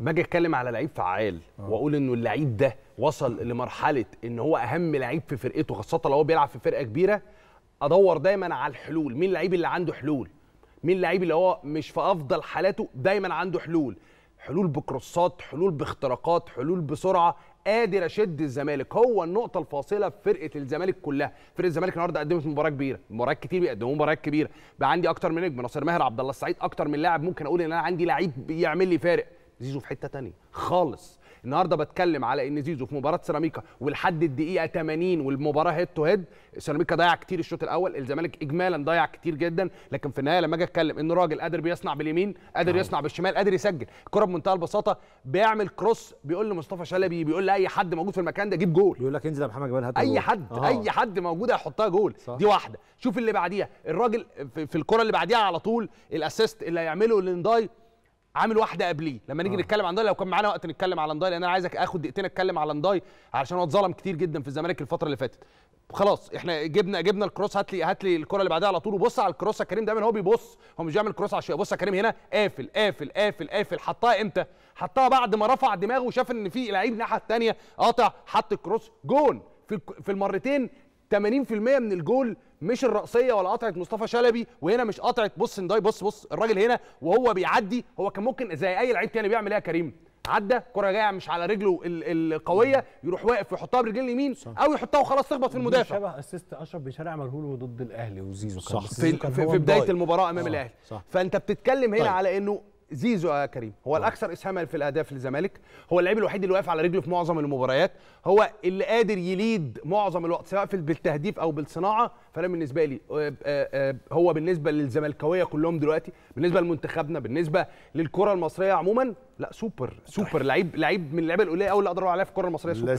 لما اجي اتكلم على لعيب فعال أوه. واقول انه اللعيب ده وصل لمرحله ان هو اهم لعيب في فرقته خاصه لو هو بيلعب في فرقه كبيره ادور دايما على الحلول مين اللعيب اللي عنده حلول مين اللعيب اللي هو مش في افضل حالاته دايما عنده حلول حلول بكروسات حلول باختراقات حلول بسرعه قادر اشد الزمالك هو النقطه الفاصله في فرقه الزمالك كلها فرقه الزمالك النهارده قدمت مباراه كبيره مباريات كتير بيقدموا مباريات كبيره بقى عندي اكتر من نجم ناصر ماهر عبد الله السعيد اكتر من لاعب ممكن اقول ان انا عندي لعيب بيعمل لي فارق زيزو في حته تانية خالص النهارده بتكلم على ان زيزو في مباراه سيراميكا ولحد الدقيقه 80 والمباراه هيد تو هيد سيراميكا ضيع كتير الشوط الاول الزمالك اجمالا ضيع كتير جدا لكن في النهايه لما اجي اتكلم ان راجل قادر بيصنع باليمين قادر نعم. يصنع بالشمال قادر يسجل الكره بمنتهى البساطه بيعمل كروس بيقول لمصطفى شلبي بيقول لاي حد موجود في المكان ده جيب جول يقول لك انزل يا محمد جمال هات اي حد أوه. اي حد موجود هيحطها جول صح. دي واحده شوف اللي بعديها الراجل في الكره اللي بعديها على طول الاسيست اللي هيعمله لنداي عامل واحده قبليه لما نيجي آه. نتكلم عن داي لو كان معانا وقت نتكلم على داي لان انا عايزك اخد دقيقتين اتكلم على داي علشان هو اتظلم كتير جدا في الزمالك الفتره اللي فاتت خلاص احنا جبنا جبنا الكروس هات لي هات لي الكره اللي بعدها على طول وبص على الكروس يا كريم دايما هو بيبص هو مش بيعمل كروس عشان بص يا كريم هنا قافل قافل قافل قافل حطها امتى حطها بعد ما رفع دماغه وشاف ان في لعيب الناحيه الثانيه قاطع حط الكروس جون في في المرتين 80% من الجول مش الرأسيه ولا قطعه مصطفى شلبي وهنا مش قطعه بص نداي بص بص الراجل هنا وهو بيعدي هو كان ممكن زي اي لعيب تاني بيعمل ايه يا كريم؟ عدى كره جايه مش على رجله القويه يروح واقف ويحطها برجله اليمين او يحطها وخلاص تخبط في المدافع شبه اسيست اشرف بن شرقي عمله له ضد الاهلي وزيزو صح في, في, في بدايه المباراه امام آه، الاهلي فانت بتتكلم هنا طيب. على انه زيزو يا آه، كريم هو أوه. الاكثر اسهاما في الاهداف للزمالك هو اللاعب الوحيد اللي واقف على رجله في معظم المباريات هو اللي قادر يليد معظم الوقت سواء بالتهديف او بالصناعه فانا بالنسبه لي آه، آه، هو بالنسبه للزملكاويه كلهم دلوقتي بالنسبه لمنتخبنا بالنسبه للكره المصريه عموما لا سوبر سوبر طيب. لعيب لعيب من اللعيبه القليله قوي اللي اقدر اقول عليها في الكره المصريه سوبر